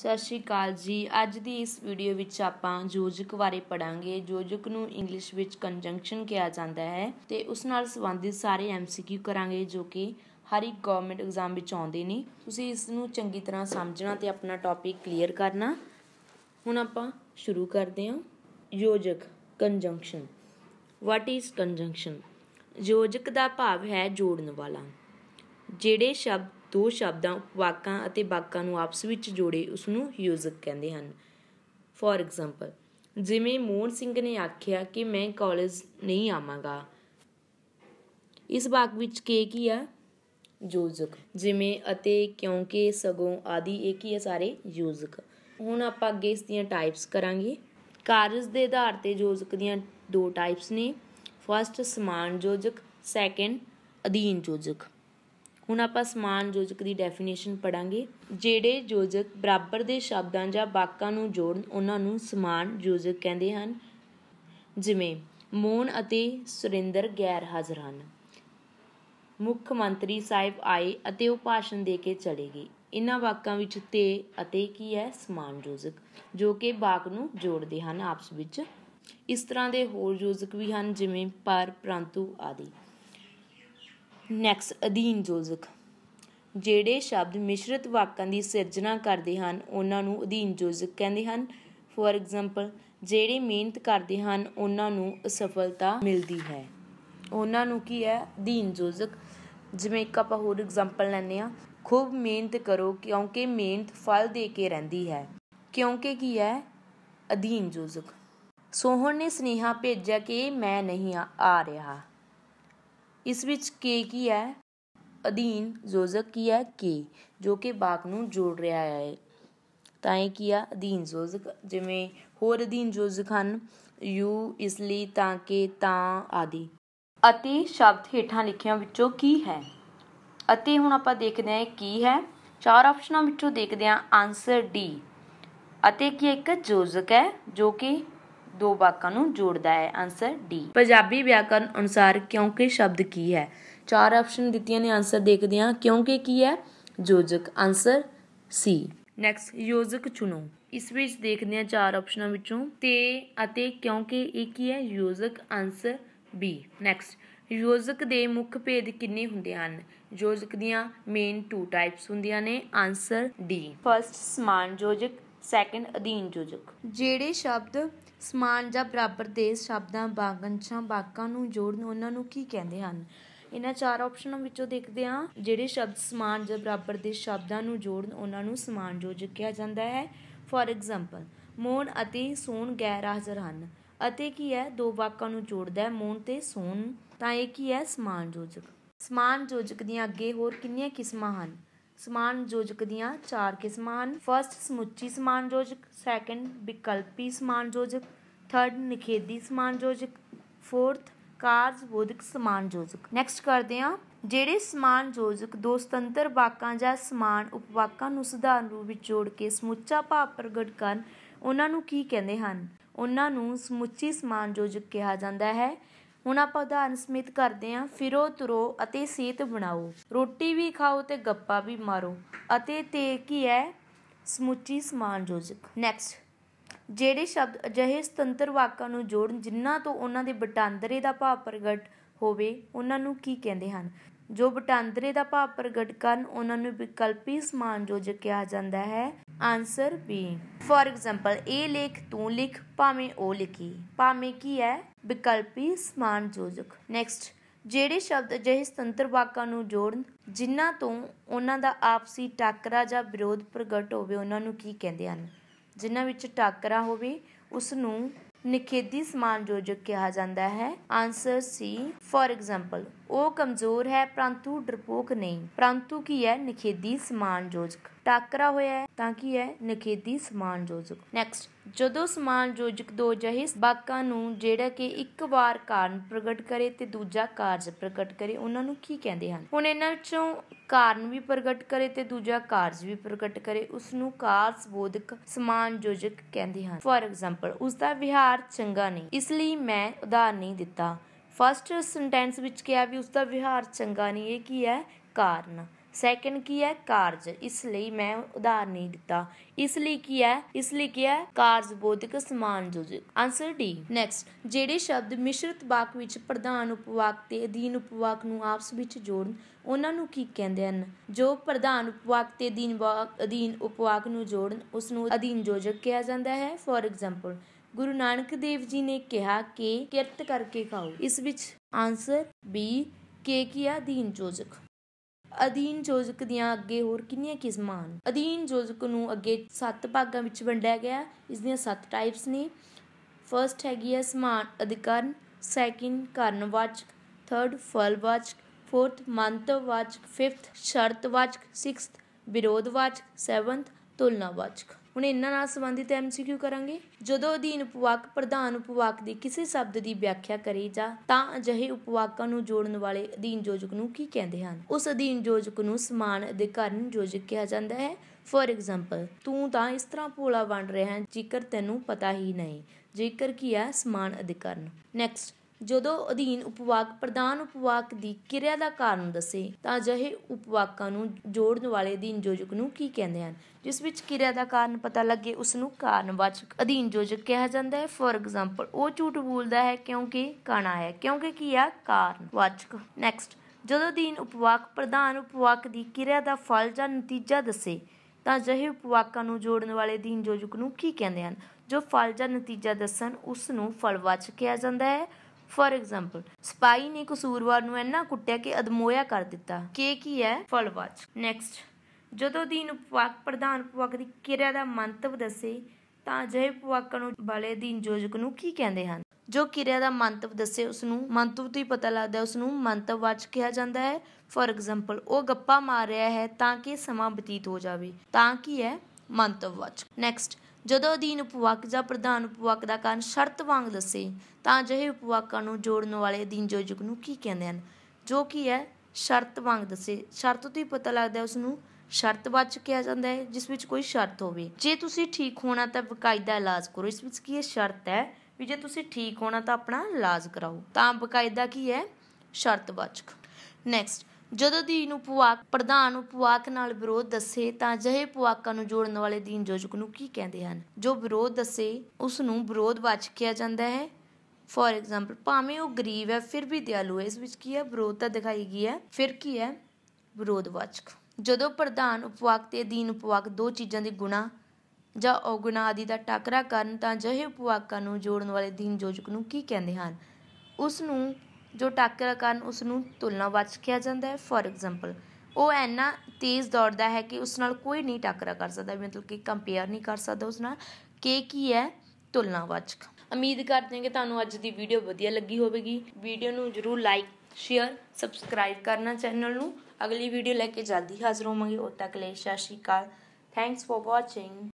ਸਤਿ ਸ਼੍ਰੀ ਅਕਾਲ ਜੀ ਅੱਜ ਦੀ ਇਸ ਵੀਡੀਓ ਵਿੱਚ ਆਪਾਂ ਯੋਜਕ ਬਾਰੇ ਪੜਾਂਗੇ ਯੋਜਕ ਨੂੰ ਇੰਗਲਿਸ਼ ਵਿੱਚ ਕੰਜੰਕਸ਼ਨ ਕਿਹਾ ਜਾਂਦਾ ਹੈ ਤੇ ਉਸ ਨਾਲ ਸੰਬੰਧਿਤ ਸਾਰੇ ਐਮਸੀਕਿਊ ਕਰਾਂਗੇ ਜੋ ਕਿ ਹਰ ਇੱਕ ਗਵਰਨਮੈਂਟ ਐਗਜ਼ਾਮ ਵਿੱਚ ਆਉਂਦੇ ਨੇ ਤੁਸੀਂ ਇਸ ਨੂੰ ਚੰਗੀ ਤਰ੍ਹਾਂ ਸਮਝਣਾ ਤੇ ਆਪਣਾ ਟੌਪਿਕ ਕਲੀਅਰ ਕਰਨਾ ਹੁਣ ਆਪਾਂ ਸ਼ੁਰੂ ਕਰਦੇ ਹਾਂ ਯੋਜਕ ਕੰਜੰਕਸ਼ਨ ਵਾਟ ਇਜ਼ ਕੰਜੰਕਸ਼ਨ ਯੋਜਕ ਦਾ ਭਾਵ ਹੈ ਜੋੜਨ ਵਾਲਾ ਜਿਹੜੇ ਸ਼ਬਦ ਦੋ ਸ਼ਬਦਾਂ ਵਾਕਾਂ ਅਤੇ ਵਾਕਾਂ ਨੂੰ ਆਪਸ ਵਿੱਚ ਜੋੜੇ ਉਸ ਨੂੰ ਯੋਜਕ ਕਹਿੰਦੇ ਹਨ ਫੋਰ ਐਗਜ਼ਾਮਪਲ ਜਿਵੇਂ ਮੋਹਨ ਸਿੰਘ ਨੇ ਆਖਿਆ ਕਿ ਮੈਂ ਕਾਲਜ ਨਹੀਂ ਆਵਾਂਗਾ ਇਸ ਵਾਕ ਵਿੱਚ ਕੇ ਕੀ ਆ ਯੋਜਕ ਜਿਵੇਂ ਅਤੇ ਕਿਉਂਕਿ ਸਗੋਂ ਆਦੀ ਇਹ ਕੀ ਆ ਸਾਰੇ ਯੋਜਕ ਹੁਣ ਆਪਾਂ ਅੱਗੇ ਇਸ ਦੀਆਂ ਟਾਈਪਸ ਕਰਾਂਗੇ ਕਾਰਜ ਦੇ ਆਧਾਰ ਤੇ ਯੋਜਕ ਦੀਆਂ ਦੋ ਟਾਈਪਸ ਨੇ ਫਸਟ ਸਮਾਨ ਯੋਜਕ ਸੈਕੰਡ ਅਧੀਨ ਯੋਜਕ ਹੁਣ ਆਪਾਂ ਸਮਾਨ ਯੋਜਕ ਦੀ ਡੈਫੀਨੇਸ਼ਨ ਪੜਾਂਗੇ ਜਿਹੜੇ ਯੋਜਕ ਬਰਾਬਰ ਦੇ ਸ਼ਬਦਾਂ ਜਾਂ ਵਾਕਾਂ ਨੂੰ ਜੋੜਨ ਉਹਨਾਂ ਨੂੰ ਸਮਾਨ ਯੋਜਕ ਕਹਿੰਦੇ ਹਨ ਜਿਵੇਂ ਮੋਹਨ ਅਤੇ ਸੁਰਿੰਦਰ ਗੈਰ ਹਾਜ਼ਰ ਹਨ ਮੁੱਖ ਮੰਤਰੀ ਸਾਹਿਬ ਆਏ ਅਤੇ ਉਹ ਭਾਸ਼ਣ ਦੇ ਕੇ ਚਲੇ ਗਏ ਇਹਨਾਂ ਵਾਕਾਂ ਵਿੱਚ ਤੇ ਅਤੇ ਕੀ ਹੈ ਸਮਾਨ ਯੋਜਕ ਜੋ ਕਿ ਵਾਕ ਨੂੰ ਜੋੜਦੇ ਹਨ ਆਪਸ ਵਿੱਚ ਇਸ ਤਰ੍ਹਾਂ ਦੇ ਹੋਰ ਯੋਜਕ ਵੀ ਹਨ ਜਿਵੇਂ ਪਰ ਪ੍ਰੰਤੂ ਆਦਿ ਨੈਕਸ ਅਧੀਨ ਜੋਜਕ ਜਿਹੜੇ ਸ਼ਬਦ ਮਿਸ਼ਰਿਤ ਵਾਕਾਂ ਦੀ ਸਿਰਜਣਾ ਕਰਦੇ ਹਨ ਉਹਨਾਂ ਨੂੰ ਅਧੀਨ ਜੋਜਕ ਕਹਿੰਦੇ ਹਨ ਫੋਰ ਐਗਜ਼ਾਮਪਲ ਜਿਹੜੇ ਮਿਹਨਤ ਕਰਦੇ ਹਨ ਉਹਨਾਂ ਨੂੰ ਅਸਫਲਤਾ ਮਿਲਦੀ ਹੈ ਉਹਨਾਂ ਨੂੰ ਕੀ ਹੈ ਅਧੀਨ ਜੋਜਕ ਜਿਵੇਂ ਇੱਕ ਆਪਾਂ ਹੋਰ ਐਗਜ਼ਾਮਪਲ ਲੈਂਦੇ ਆ ਖੂਬ ਮਿਹਨਤ ਕਰੋ ਕਿਉਂਕਿ ਮਿਹਨਤ ਫਲ ਦੇ ਕੇ ਰਹਿੰਦੀ ਹੈ ਕਿਉਂਕਿ ਕੀ ਹੈ ਅਧੀਨ ਜੋਜਕ ਸੋਹਣ ਨੇ ਸਨੇਹਾ ਭੇਜਿਆ ਕਿ ਮੈਂ ਨਹੀਂ ਆ ਰਿਹਾ ਇਸ ਵਿੱਚ ਕੇ ਕੀ ਹੈ ਅਧੀਨ ਜ਼ੋਜ਼ਕ ਕੀ ਹੈ ਕੇ ਜੋ ਕਿ ਬਾਕ ਨੂੰ ਜੋੜ ਰਿਹਾ ਹੈ ਤਾਂ ਇਹ ਕੀ ਆ ਅਧੀਨ ਜ਼ੋਜ਼ਕ ਜਿਵੇਂ ਹੋਰ ਅਧੀਨ ਜ਼ੋਜ਼ਕ ਹਨ ਯੂ ਇਸ ਲਈ ਤਾਂ ਕਿ ਤਾਂ ਆਦੀ ਅਤੇ ਸ਼ਬਦ ਹੇਠਾਂ ਲਿਖਿਆਂ ਵਿੱਚੋਂ ਕੀ ਹੈ ਅਤੇ ਹੁਣ ਆਪਾਂ ਦੇਖਦੇ ਹਾਂ ਕੀ ਹੈ ਚਾਰ ਆਪਸ਼ਨਾਂ ਵਿੱਚੋਂ ਦੇਖਦੇ ਹਾਂ ਆਨਸਰ ਡੀ ਅਤੇ ਕੀ ਇੱਕ ਜੋਜ਼ਕ ਹੈ ਜੋ ਕਿ ਦੋ ਵਾਕਾਂ ਨੂੰ ਜੋੜਦਾ ਹੈ ਆਨਸਰ ਡੀ ਪੰਜਾਬੀ ਵਿਆਕਰਨ ਅਨੁਸਾਰ ਕਿਉਂਕਿ ਸ਼ਬਦ ਕੀ ਹੈ ਚਾਰ ਆਪਸ਼ਨ ਦਿੱਤੀਆਂ ਨੇ ਆਨਸਰ ਦੇਖਦੇ ਹਾਂ ਕਿਉਂਕਿ ਕੀ ਹੈ ਯੋਜਕ ਆਨਸਰ ਸੀ ਨੈਕਸਟ ਯੋਜਕ ਚੁਣੋ ਇਸ ਵਿੱਚ ਦੇਖਦੇ ਹਾਂ ਚਾਰ ਆਪਸ਼ਨਾਂ ਵਿੱਚੋਂ ਤੇ ਅਤੇ ਕਿਉਂਕਿ ਇਹ ਕੀ ਹੈ ਯੋਜਕ ਆਨਸਰ ਬੀ ਨੈਕਸਟ ਯੋਜਕ ਦੇ ਮੁੱਖ ਭੇਦ ਕਿੰਨੇ ਹੁੰਦੇ ਹਨ ਯੋਜਕ ਦੀਆਂ ਮੇਨ ਟੂ ਟਾਈਪਸ ਹੁੰਦੀਆਂ ਨੇ ਆਨਸਰ ਡੀ ਫਰਸਟ ਸਮਾਨ ਯੋਜਕ ਸੈਕੰਡ ਅਧੀਨ ਯੋਜਕ ਜਿਹੜੇ ਸ਼ਬਦ ਸਮਾਨ ਜਾਂ ਬਰਾਬਰ ਦੇ ਸ਼ਬਦਾਂ ਵਾਂਗਣ ਬਾਕਾਂ ਵਾਕਾਂ ਨੂੰ ਜੋੜਨ ਉਹਨਾਂ ਨੂੰ ਕੀ ਕਹਿੰਦੇ ਹਨ ਇਹਨਾਂ ਚਾਰ ਆਪਸ਼ਨਾਂ ਵਿੱਚੋਂ ਦੇਖਦੇ ਹਾਂ ਜਿਹੜੇ ਸ਼ਬਦ ਸਮਾਨ ਜਾਂ ਬਰਾਬਰ ਦੇ ਸ਼ਬਦਾਂ ਨੂੰ ਜੋੜਨ ਉਹਨਾਂ ਨੂੰ ਸਮਾਨ ਜੋਜਕ ਕਿਹਾ ਜਾਂਦਾ ਹੈ ਫੋਰ ਐਗਜ਼ਾਮਪਲ ਮੋਨ ਅਤੇ ਸੋਨ ਗੈਰ ਹਾਜ਼ਰ ਹਨ ਅਤੇ ਕੀ ਹੈ ਦੋ ਵਾਕਾਂ ਨੂੰ ਜੋੜਦਾ ਹੈ ਮੋਨ ਤੇ ਸੋਨ ਤਾਂ ਇਹ ਕੀ ਹੈ ਸਮਾਨ ਜੋਜਕ ਸਮਾਨ ਜੋਜਕ ਦੀਆਂ ਅੱਗੇ ਹੋਰ ਕਿੰਨੀਆਂ ਕਿਸਮਾਂ ਹਨ ਸਮਾਨ ਯੋਜਕ ਦੀਆਂ ਚਾਰ ਕਿਸਮਾਂ ਹਨ ਫਰਸਟ ਸਮੁੱਚੀ ਸਮਾਨ ਯੋਜਕ ਸੈਕੰਡ ਵਿਕਲਪੀ ਸਮਾਨ ਯੋਜਕ ਥਰਡ ਨਿਖੇਦੀ ਸਮਾਨ ਯੋਜਕ ਫੋਰਥ ਕਾਰਜਬੋਧਕ ਸਮਾਨ ਯੋਜਕ ਨੈਕਸਟ ਕਰਦੇ ਹਾਂ ਜਿਹੜੇ ਸਮਾਨ ਯੋਜਕ ਦੋ ਸੁਤੰਤਰ ਵਾਕਾਂ ਜਾਂ ਸਮਾਨ ਉਪਵਾਕਾਂ ਨੂੰ ਸਧਾਰਨ ਰੂਪ ਵਿੱਚ ਜੋੜ ਕੇ ਸਮੁੱਚਾ ਭਾਵ ਪ੍ਰਗਟ ਕਰਨ ਉਹਨਾਂ ਨੂੰ ਕੀ ਕਹਿੰਦੇ ਹਨ ਉਹਨਾਂ ਨੂੰ ਸਮੁੱਚੀ ਸਮਾਨ ਯੋਜਕ ਕਿਹਾ ਜਾਂਦਾ ਹੈ ਹੁਣ ਆਪਾਂ ਉਦਾਹਰਨ ਸਮਿਤ ਕਰਦੇ ਹਾਂ ਫਿਰੋ ਤੁਰੋ ਅਤੇ ਸੇਤ ਬਣਾਓ ਰੋਟੀ ਵੀ ਖਾਓ ਤੇ ਗੱਪਾਂ ਵੀ ਮਾਰੋ ਅਤੇ ਤੇ ਕੀ ਹੈ ਸਮੁੱਚੀ ਸਮਾਨ ਜੋਜਕ ਨੈਕਸਟ ਜਿਹੜੇ ਸ਼ਬਦ ਅਜਿਹੇ ਸੁਤੰਤਰ ਵਾਕਾਂ ਨੂੰ ਜੋੜਨ ਜਿਨ੍ਹਾਂ ਤੋਂ ਉਹਨਾਂ ਦੇ ਬਟਾਂਦਰੇ ਦਾ ਭਾਵ ਪ੍ਰਗਟ ਹੋਵੇ ਉਹਨਾਂ ਨੂੰ ਕੀ ਕਹਿੰਦੇ ਹਨ ਜੋ ਬਟਾਂਦਰੇ ਦਾ ਭਾਵ ਪ੍ਰਗਟ ਕਰਨ ਉਹਨਾਂ ਨੂੰ ਵਿਕਲਪੀ ਸਮਾਨ ਜੋਜਕ ਕਿਹਾ ਜਾਂਦਾ ਹੈ ਆਨਸਰ ਬੀ ਫੋਰ ਐਗਜ਼ਾਮਪਲ ਇਹ ਲੇਖ ਤੂੰ ਲਿਖ ਭਾਵੇਂ ਉਹ ਲਿਖੀ ਭਾਵੇਂ ਕੀ ਹੈ ਵਿਕਲਪੀ ਸਮਾਨ ਜੋਜਕ ਨੈਕਸਟ ਜਿਹੜੇ ਸ਼ਬਦ ਅਜਿਹੇ ਸੁਤੰਤਰ ਵਾਕਾਂ ਨੂੰ ਜੋੜਨ ਜਿਨ੍ਹਾਂ ਤੋਂ ਉਹਨਾਂ ਦਾ ਆਪਸੀ ਟਾਕਰਾ ਜਾਂ ਵਿਰੋਧ ਪ੍ਰਗਟ ਹੋਵੇ ਉਹਨਾਂ ਨੂੰ ਕੀ ਕਹਿੰਦੇ ਹਨ ਜਿਨ੍ਹਾਂ ਵਿੱਚ ਟਾਕਰਾ ਹੋਵੇ ਉਸ ਨੂੰ ਨਿਖੇਦੀ ਸਮਾਨ ਜੋਜਕ ਕਿਹਾ ਜਾਂਦਾ ਹੈ ਆਨਸਰ ਸੀ ਫੋਰ ਐਗਜ਼ਾਮਪਲ ਉਹ ਕਮਜ਼ੋਰ ਹੈ ਪਰੰਤੂ ਡਰਪੋਕ ਨਹੀਂ ਪਰੰਤੂ ਕੀ ਹੈ ਨਿਖੇਦੀ ਸਮਾਨ ਜੋਜਕ ਟਾਕਰਾ ਹੋਇਆ ਹੈ ਤਾਂ ਕੀ ਹੈ ਨਖੇਦੀ ਸਮਾਨ ਜੋਜਕ ਨੈਕਸਟ ਜਦੋਂ ਸਮਾਨ ਜੋਜਕ ਦੋ ਜਹੇ ਵਾਕਾਂ ਨੂੰ ਜਿਹੜਾ ਕਿ ਇੱਕ ਵਾਰ ਕਾਰਨ ਪ੍ਰਗਟ ਕਰੇ ਤੇ ਦੂਜਾ ਕਾਰਜ ਪ੍ਰਗਟ ਕਰੇ ਉਹਨਾਂ ਨੂੰ ਕੀ ਕਹਿੰਦੇ ਹਨ ਹੁਣ ਇਹਨਾਂ ਵਿੱਚੋਂ ਕਾਰਨ ਵੀ ਪ੍ਰਗਟ ਕਰੇ ਤੇ ਦੂਜਾ ਕਾਰਜ ਵੀ ਪ੍ਰਗਟ ਕਰੇ ਉਸ ਨੂੰ ਕਾਰਜ ਬੋਧਕ ਸਮਾਨ ਜੋਜਕ ਕਹਿੰਦੇ ਹਨ ਫੋਰ ਐਗਜ਼ਾਮਪਲ ਉਸ ਦਾ ਵਿਹਾਰ ਚੰਗਾ ਨਹੀਂ ਇਸ ਲਈ ਮੈਂ ਉਦਾਹਰਨ ਨਹੀਂ ਦਿੱਤਾ ਫਸਟ ਸੈਂਟੈਂਸ ਵਿੱਚ ਕਿਹਾ ਵੀ ਉਸ ਦਾ ਵਿਹਾਰ ਚੰਗਾ ਨਹੀਂ ਇਹ ਕੀ ਹੈ ਕਾਰਨ ਸੈਕਿੰਡ ਕੀ ਹੈ ਕਾਰਜ ਇਸ ਲਈ ਮੈਂ ਉਦਾਹਰਨ ਨਹੀਂ ਦਿੱਤਾ ਇਸ ਲਈ ਕੀ ਹੈ ਇਸ ਲਈ ਕੀ ਹੈ ਕਾਰਜ ਬੋਧਿਕ ਸਮਾਨ ਯੋਜਕ ਆਨਸਰ ਡੀ ਨੈਕਸਟ ਜਿਹੜੇ ਸ਼ਬਦ ਮਿਸ਼ਰਤ ਵਾਕ ਵਿੱਚ ਪ੍ਰਧਾਨ ਉਪਵਾਕ ਤੇ ਅਧੀਨ ਉਪਵਾਕ ਨੂੰ ਆਪਸ ਵਿੱਚ ਜੋੜਨ ਉਹਨਾਂ ਨੂੰ ਕੀ ਕਹਿੰਦੇ ਹਨ ਜੋ ਪ੍ਰਧਾਨ ਉਪਵਾਕ ਤੇ ਅਧੀਨ ਅਧੀਨ ਉਪਵਾਕ ਨੂੰ ਜੋੜਨ ਉਸ ਨੂੰ ਅਧੀਨ ਜੋਜਕ ਕਿਹਾ ਜਾਂਦਾ ਹੈ ਫੋਰ ਐਗਜ਼ਾਮਪਲ ਗੁਰੂ ਨਾਨਕ ਦੇਵ ਜੀ ਨੇ ਕਿਹਾ ਕਿ ਕਿਰਤ ਕਰਕੇ ਖਾਓ ਇਸ ਵਿੱਚ ਆਨਸਰ ਬੀ ਕੇ ਕੀ ਅਧੀਨ ਜੋਜਕ ਅਧੀਨ ਜੋਜਕ ਦੀਆਂ ਅੱਗੇ ਹੋਰ ਕਿੰਨੀਆਂ ਕਿਸਮਾਂ ਹਨ ਅਧੀਨ ਜੋਜਕ ਨੂੰ ਅੱਗੇ ਸੱਤ ਭਾਗਾਂ ਵਿੱਚ ਵੰਡਿਆ ਗਿਆ ਇਸ ਦੀਆਂ ਸੱਤ ਟਾਈਪਸ ਨੇ ਫਰਸਟ ਹੈਗੀ ਹੈ ਸਮਾਨ ਅਧਿਕਰਨ ਸੈਕਿੰਡ ਕਾਰਨਵਾਚਕ ਥਰਡ ਫਲਵਾਚਕ ਫੋਰਥ ਮੰਤਵਵਾਚਕ ਫਿਫਥ ਸ਼ਰਤਵਾਚਕ ਸਿਕਸਥ ਵਿਰੋਧਵਾਚਕ ਸੈਵਨਥ ਤੁਲਨਾਵਾਚਕ ਹੁਣ ਇਹਨਾਂ ਨਾਲ ਸੰਬੰਧਿਤ ਐਮਸੀਕਿਊ ਕਰਾਂਗੇ ਜਦੋਂ ਅਧੀਨ ਉਪਵਾਕ ਪ੍ਰਧਾਨ ਉਪਵਾਕ ਦੇ ਕਿਸੇ ਸ਼ਬਦ ਦੀ ਵਿਆਖਿਆ ਕਰੀ ਜਾ ਤਾਂ ਅਜਿਹੇ ਉਪਵਾਕਾਂ ਨੂੰ ਜੋੜਨ ਵਾਲੇ ਅਧੀਨ ਯੋਜਕ ਨੂੰ ਕੀ ਕਹਿੰਦੇ ਹਨ ਉਸ ਅਧੀਨ ਯੋਜਕ ਨੂੰ ਸਮਾਨ ਅਧਿਕਾਰਨ ਯੋਜਕ ਕਿਹਾ ਜਾਂਦਾ ਹੈ ਫੋਰ ਐਗਜ਼ਾਮਪਲ ਤੂੰ ਤਾਂ ਇਸ ਤਰ੍ਹਾਂ ਭੋਲਾ ਬਣ ਰਿਹਾ ਹੈ ਜੇਕਰ ਤੈਨੂੰ ਪਤਾ ਹੀ ਨਹੀਂ ਜੇਕਰ ਕੀ ਹੈ ਸਮਾਨ ਅਧਿਕਾਰਨ ਨੈਕਸਟ ਜਦੋਂ ਅਧੀਨ ਉਪਵਾਕ ਪ੍ਰਧਾਨ ਉਪਵਾਕ ਦੀ ਕਿਰਿਆ ਦਾ ਕਾਰਨ ਦੱਸੇ ਤਾਂ ਜਹੇ ਉਪਵਾਕਾਂ ਨੂੰ ਜੋੜਨ ਵਾਲੇ ਅਧੀਨ ਯੋਜਕ ਨੂੰ ਕੀ ਕਹਿੰਦੇ ਹਨ ਜਿਸ ਵਿੱਚ ਕਿਰਿਆ ਦਾ ਕਾਰਨ ਪਤਾ ਲੱਗੇ ਉਸ ਨੂੰ ਕਾਰਨਵਾਚਕ ਅਧੀਨ ਯੋਜਕ ਕਿਹਾ ਜਾਂਦਾ ਹੈ ਫੋਰ ਐਗਜ਼ਾਮਪਲ ਉਹ ਝੂਠ ਬੋਲਦਾ ਹੈ ਕਿਉਂਕਿ ਕਾਣਾ ਹੈ ਕਿਉਂਕਿ ਕੀ ਆ ਕਾਰਨਵਾਚਕ ਨੈਕਸਟ ਜਦੋਂ ਦੀਨ ਉਪਵਾਕ ਪ੍ਰਧਾਨ ਉਪਵਾਕ ਦੀ ਕਿਰਿਆ ਦਾ ਫਲ ਜਾਂ ਨਤੀਜਾ ਦੱਸੇ ਤਾਂ ਜਹੇ ਉਪਵਾਕਾਂ ਨੂੰ ਜੋੜਨ ਵਾਲੇ ਦੀਨ ਯੋਜਕ ਨੂੰ ਕੀ ਕਹਿੰਦੇ ਹਨ ਜੋ ਫਲ ਜਾਂ ਨਤੀਜਾ ਦੱਸਣ ਉਸ ਨੂੰ ਫਲਵਾਚਕ ਕਿਹਾ ਜਾਂਦਾ ਹੈ ਫੋਰ ਐਗਜ਼ਾਮਪਲ ਸਪਾਈ ਨੇ ਕਸੂਰਵਾਰ ਨੂੰ ਇੰਨਾ ਕੁੱਟਿਆ ਕਿ ਅਦਮੋਇਆ ਕਰ ਦਿੱਤਾ ਕੇ ਕੀ ਹੈ ਫਲਵਾਚ ਨੈਕਸਟ ਜਦੋਂ ਦੀ ਉਪਵਾਕ ਪ੍ਰਧਾਨ ਉਪਵਾਕ ਦੀ ਕਿਰਿਆ ਦਾ ਮੰਤਵ ਦੱਸੇ ਤਾਂ ਅਜਿਹੇ ਉਪਵਾਕਾਂ ਨੂੰ ਵਾਲੇ ਦੀ ਜੋਜਕ ਨੂੰ ਕੀ ਕਹਿੰਦੇ ਹਨ ਜੋ ਕਿਰਿਆ ਦਾ ਮੰਤਵ ਦੱਸੇ ਉਸ ਨੂੰ ਮੰਤਵ ਤੋਂ ਹੀ ਪਤਾ ਲੱਗਦਾ ਉਸ ਨੂੰ ਵਾਚ ਕਿਹਾ ਜਾਂਦਾ ਹੈ ਫੋਰ ਐਗਜ਼ਾਮਪਲ ਉਹ ਗੱਪਾ ਮਾਰ ਰਿਹਾ ਹੈ ਤਾਂ ਕਿ ਸਮਾਂ ਬਤੀਤ ਹੋ ਜਾਵੇ ਤਾਂ ਕੀ ਹੈ ਵਾਚ ਨੈਕਸਟ ਜਦੋਂ ਅਧੀਨ ਉਪਵਾਕ ਜਾਂ ਪ੍ਰਧਾਨ ਉਪਵਾਕ ਦਾ ਕਾਰਨ ਸ਼ਰਤ ਵਾਂਗ ਦੱਸੇ ਤਾਂ ਜਿਹੇ ਉਪਵਾਕਾਂ ਨੂੰ ਜੋੜਨ ਵਾਲੇ ਅਧੀਨ ਜੋਜਕ ਨੂੰ ਕੀ ਕਹਿੰਦੇ ਹਨ ਜੋ ਕੀ ਹੈ ਸ਼ਰਤ ਵਾਂਗ ਦੱਸੇ ਸ਼ਰਤ ਤੋਂ ਹੀ ਪਤਾ ਲੱਗਦਾ ਉਸ ਨੂੰ ਸ਼ਰਤਵਾਚ ਕਿਹਾ ਜਾਂਦਾ ਹੈ ਜਿਸ ਵਿੱਚ ਕੋਈ ਸ਼ਰਤ ਹੋਵੇ ਜੇ ਤੁਸੀਂ ਠੀਕ ਹੋਣਾ ਤਾਂ ਬਕਾਇਦਾ ਇਲਾਜ ਕਰੋ ਇਸ ਵਿੱਚ ਕੀ ਹੈ ਸ਼ਰਤ ਹੈ ਵੀ ਜੇ ਤੁਸੀਂ ਠੀਕ ਹੋਣਾ ਤਾਂ ਆਪਣਾ ਇਲਾਜ ਕਰਾਓ ਤਾਂ ਬਕਾਇਦਾ ਕੀ ਹੈ ਸ਼ਰਤਵਾਚਕ ਨੈਕਸਟ ਜਦੋਂ ਦੀਨ ਉਪਵਾਕ ਪ੍ਰਧਾਨ ਉਪਵਾਕ ਨਾਲ ਵਿਰੋਧ ਦੱਸੇ ਤਾਂ ਜਹੇ ਪੁਆਕਾਂ ਨੂੰ ਜੋੜਨ ਵਾਲੇ ਦੀਨ ਜੋਜਕ ਨੂੰ ਕੀ ਕਹਿੰਦੇ ਹਨ ਜੋ ਵਿਰੋਧ ਦੱਸੇ ਉਸ ਨੂੰ ਵਿਰੋਧਵਾਚਕ ਕਿਹਾ ਜਾਂਦਾ ਹੈ ਫੋਰ ਐਗਜ਼ਾਮਪਲ ਭਾਵੇਂ ਉਹ ਗਰੀਬ ਹੈ ਫਿਰ ਵੀ ਦਿਆਲੂ ਹੈ ਇਸ ਵਿੱਚ ਕੀ ਹੈ ਵਿਰੋਧ ਤਾਂ ਦਿਖਾਈ ਗਈ ਹੈ ਫਿਰ ਕੀ ਹੈ ਵਿਰੋਧਵਾਚਕ ਜਦੋਂ ਪ੍ਰਧਾਨ ਉਪਵਾਕ ਤੇ ਦੀਨ ਉਪਵਾਕ ਦੋ ਚੀਜ਼ਾਂ ਦੇ ਗੁਣਾ ਜਾਂ ਔਗੁਣਾ ਆਦਿ ਦਾ ਟਕਰਾ ਕਰਨ ਤਾਂ ਜਹੇ ਉਪਵਾਕਾਂ ਨੂੰ ਜੋੜਨ ਵਾਲੇ ਦੀਨ ਜੋਜਕ ਨੂੰ ਕੀ ਕਹਿੰਦੇ ਹਨ ਉਸ ਨੂੰ ਜੋ ਟੱਕਰ ਕਾਰਨ ਉਸ ਨੂੰ ਤੁਲਨਾ ਵਾਚ ਕਿਹਾ ਜਾਂਦਾ ਹੈ ਫੋਰ ਐਗਜ਼ਾਮਪਲ ਉਹ ਐਨਾ ਤੇਜ਼ ਦੌੜਦਾ ਹੈ ਕਿ ਉਸ ਨਾਲ ਕੋਈ ਨਹੀਂ ਟਾਕਰਾ ਕਰ ਸਕਦਾ ਮਤਲਬ ਕਿ ਕੰਪੇਅਰ ਨਹੀਂ ਕਰ ਸਕਦਾ ਉਸ ਨਾਲ ਕਿ ਕੀ ਹੈ ਤੁਲਨਾ ਵਾਚ ਉਮੀਦ ਕਰਦੇ ਹਾਂ ਕਿ ਤੁਹਾਨੂੰ ਅੱਜ ਦੀ ਵੀਡੀਓ ਵਧੀਆ ਲੱਗੀ ਹੋਵੇਗੀ ਵੀਡੀਓ ਨੂੰ ਜਰੂਰ ਲਾਈਕ ਸ਼ੇਅਰ ਸਬਸਕ੍ਰਾਈਬ ਕਰਨਾ ਚੈਨਲ ਨੂੰ ਅਗਲੀ ਵੀਡੀਓ ਲੈ ਕੇ ਜਲਦੀ ਹਾਜ਼ਰ ਹੋਵਾਂਗੇ ਉਦ ਤੱਕ ਲਈ ਸਤਿ ਸ਼੍ਰੀ ਅਕਾਲ ਥੈਂਕਸ ਫॉर ਵਾਚਿੰਗ